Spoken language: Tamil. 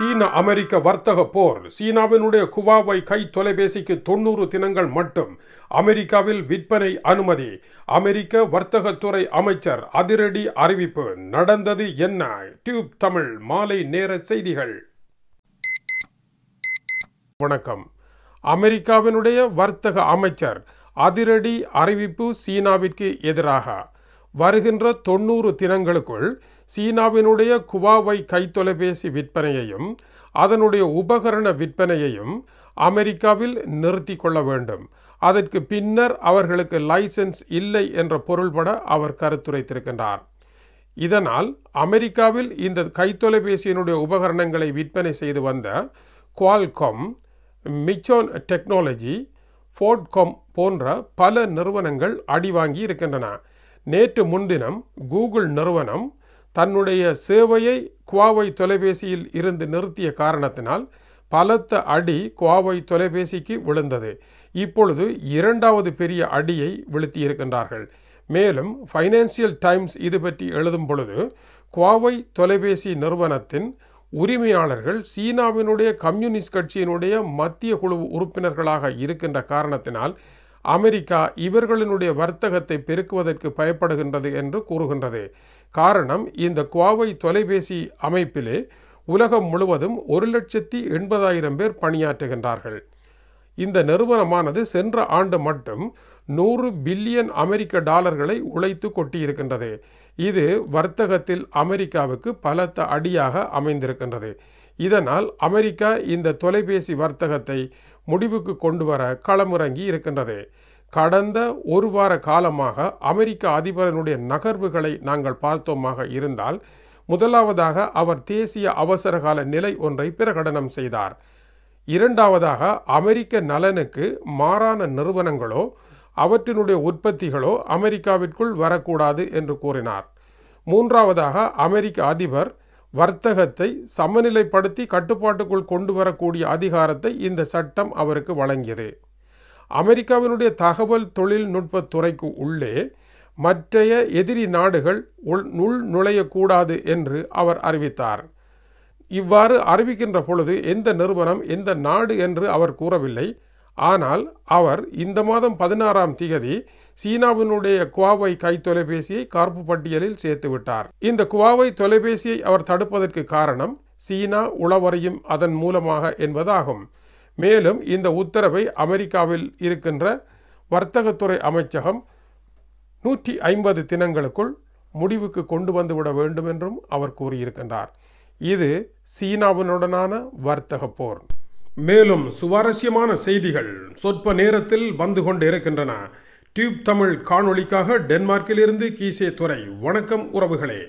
சீன அமெரிக்க வர்த்தக போர் சீனாவினுடைய குவாவை கை தொலைபேசிக்கு தொண்ணூறு தினங்கள் மட்டும் அமெரிக்காவில் விற்பனை அனுமதி அமெரிக்க வர்த்தகத்துறை அமைச்சர் அதிரடி அறிவிப்பு நடந்தது என்ன டியூப் தமிழ் மாலை நேர செய்திகள் வணக்கம் அமெரிக்காவினுடைய வர்த்தக அமைச்சர் அதிரடி அறிவிப்பு சீனாவிற்கு எதிராக வருகின்ற தொண்ணூறு தினங்களுக்குள் சீனாவினுடைய குவாவை கைத்தொலைபேசி விற்பனையையும் அதனுடைய உபகரண விற்பனையையும் அமெரிக்காவில் நிறுத்தி கொள்ள வேண்டும் அதற்கு பின்னர் அவர்களுக்கு லைசன்ஸ் இல்லை என்ற பொருள்பட அவர் கருத்துரைத்திருக்கின்றார் இதனால் அமெரிக்காவில் இந்த கைத்தொலைபேசியினுடைய உபகரணங்களை விற்பனை செய்து வந்த குவால்காம் மிச்சோன் டெக்னாலஜி ஃபோர்ட்காம் போன்ற பல நிறுவனங்கள் அடிவாங்கி இருக்கின்றன நேற்று முன்தினம் கூகுள் நிறுவனம் தன்னுடைய சேவையை குவாவை தொலைபேசியில் இருந்து நிறுத்திய காரணத்தினால் பலத்த அடி குவாவை தொலைபேசிக்கு விழுந்தது இப்பொழுது இரண்டாவது பெரிய அடியை வீழ்த்தியிருக்கின்றார்கள் மேலும் ஃபைனான்சியல் டைம்ஸ் இது பற்றி எழுதும் பொழுது குவாவை தொலைபேசி நிறுவனத்தின் உரிமையாளர்கள் சீனாவினுடைய கம்யூனிஸ்ட் கட்சியினுடைய மத்திய குழு உறுப்பினர்களாக இருக்கின்ற காரணத்தினால் அமெரிக்கா இவர்களினுடைய வர்த்தகத்தை பெருக்குவதற்கு பயப்படுகின்றது என்று கூறுகின்றது காரணம் இந்த குவாவை தொலைபேசி அமைப்பிலே உலகம் முழுவதும் ஒரு லட்சத்தி எண்பதாயிரம் பேர் பணியாற்றுகின்றார்கள் இந்த நிறுவனமானது சென்ற ஆண்டு மட்டும் நூறு பில்லியன் அமெரிக்க டாலர்களை உழைத்து கொட்டியிருக்கின்றது இது வர்த்தகத்தில் அமெரிக்காவுக்கு பலத்த அடியாக அமைந்திருக்கின்றது இதனால் அமெரிக்கா இந்த தொலைபேசி வர்த்தகத்தை முடிவுக்கு கொண்டு வர களமிறங்கி இருக்கின்றது கடந்த ஒரு வார காலமாக அமெரிக்க அதிபரனுடைய நகர்வுகளை நாங்கள் பார்த்தோமாக இருந்தால் முதலாவதாக அவர் தேசிய அவசரகால நிலை ஒன்றை பிரகடனம் செய்தார் இரண்டாவதாக அமெரிக்க நலனுக்கு மாறான நிறுவனங்களோ அவற்றினுடைய உற்பத்திகளோ அமெரிக்காவிற்குள் வரக்கூடாது என்று கூறினார் மூன்றாவதாக அமெரிக்க அதிபர் வர்த்தகத்தை சமநிலைப்படுத்தி கட்டுப்பாட்டுக்குள் கொண்டு வரக்கூடிய அதிகாரத்தை இந்த சட்டம் அவருக்கு வழங்கியது அமெரிக்காவினுடைய தகவல் துறைக்கு உள்ளே மற்றைய எதிரி நாடுகள் உள் நுள் நுழையக்கூடாது என்று அவர் அறிவித்தார் இவ்வாறு அறிவிக்கின்ற பொழுது எந்த நிறுவனம் எந்த நாடு என்று அவர் கூறவில்லை ஆனால் அவர் இந்த மாதம் பதினாறாம் திகதி சீனாவினுடைய குவாவை கை தொலைபேசியை பட்டியலில் சேர்த்துவிட்டார் இந்த குவாவை தொலைபேசியை அவர் தடுப்பதற்கு காரணம் சீனா உளவறையும் அதன் மூலமாக என்பதாகும் மேலும் இந்த உத்தரவை அமெரிக்காவில் இருக்கின்ற வர்த்தகத்துறை அமைச்சகம் நூற்றி ஐம்பது தினங்களுக்குள் முடிவுக்கு கொண்டு வந்துவிட வேண்டும் என்றும் அவர் கூறியிருக்கின்றார் இது சீனாவினுடனான வர்த்தக போர் மேலும் சுவாரஸ்யமான செய்திகள் சொற்ப நேரத்தில் வந்து கொண்டு இருக்கின்றன டியூப் தமிழ் காணொளிக்காக டென்மார்க்கிலிருந்து கீசே துறை வணக்கம் உறவுகளே